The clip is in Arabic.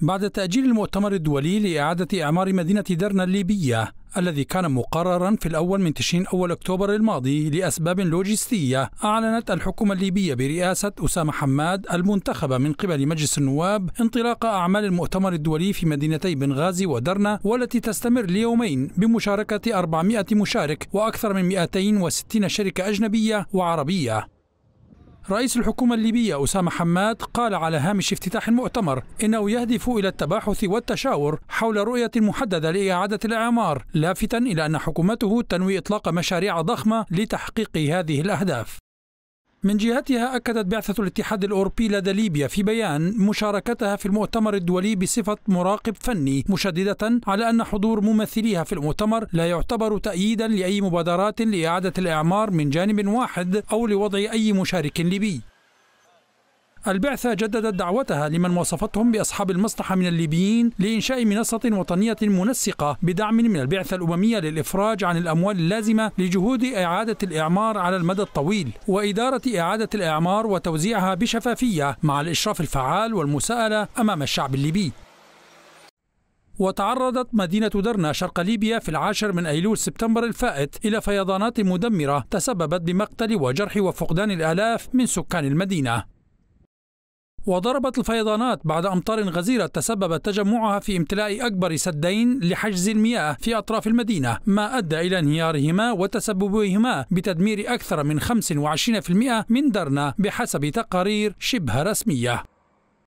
بعد تأجيل المؤتمر الدولي لإعادة إعمار مدينة درنا الليبية الذي كان مقررا في الأول من تشرين أول أكتوبر الماضي لأسباب لوجستية أعلنت الحكومة الليبية برئاسة أسامة حماد المنتخبة من قبل مجلس النواب انطلاق أعمال المؤتمر الدولي في مدينتي بنغازي ودرنا والتي تستمر ليومين بمشاركة 400 مشارك وأكثر من 260 شركة أجنبية وعربية رئيس الحكومة الليبية أسامة حماد قال على هامش افتتاح المؤتمر إنه يهدف إلى التباحث والتشاور حول رؤية محددة لإعادة الإعمار لافتا إلى أن حكومته تنوي إطلاق مشاريع ضخمة لتحقيق هذه الأهداف من جهتها أكدت بعثة الاتحاد الأوروبي لدى ليبيا في بيان مشاركتها في المؤتمر الدولي بصفة مراقب فني مشددة على أن حضور ممثليها في المؤتمر لا يعتبر تأييدا لأي مبادرات لإعادة الإعمار من جانب واحد أو لوضع أي مشارك ليبي البعثة جددت دعوتها لمن وصفتهم بأصحاب المصلحة من الليبيين لإنشاء منصة وطنية منسقة بدعم من البعثة الأممية للإفراج عن الأموال اللازمة لجهود إعادة الإعمار على المدى الطويل وإدارة إعادة الإعمار وتوزيعها بشفافية مع الإشراف الفعال والمساءلة أمام الشعب الليبي وتعرضت مدينة درنا شرق ليبيا في العاشر من أيلول سبتمبر الفائت إلى فيضانات مدمرة تسببت بمقتل وجرح وفقدان الآلاف من سكان المدينة وضربت الفيضانات بعد أمطار غزيرة تسبب تجمعها في امتلاء أكبر سدين لحجز المياه في أطراف المدينة ما أدى إلى انهيارهما وتسببهما بتدمير أكثر من 25% من درنا بحسب تقارير شبه رسمية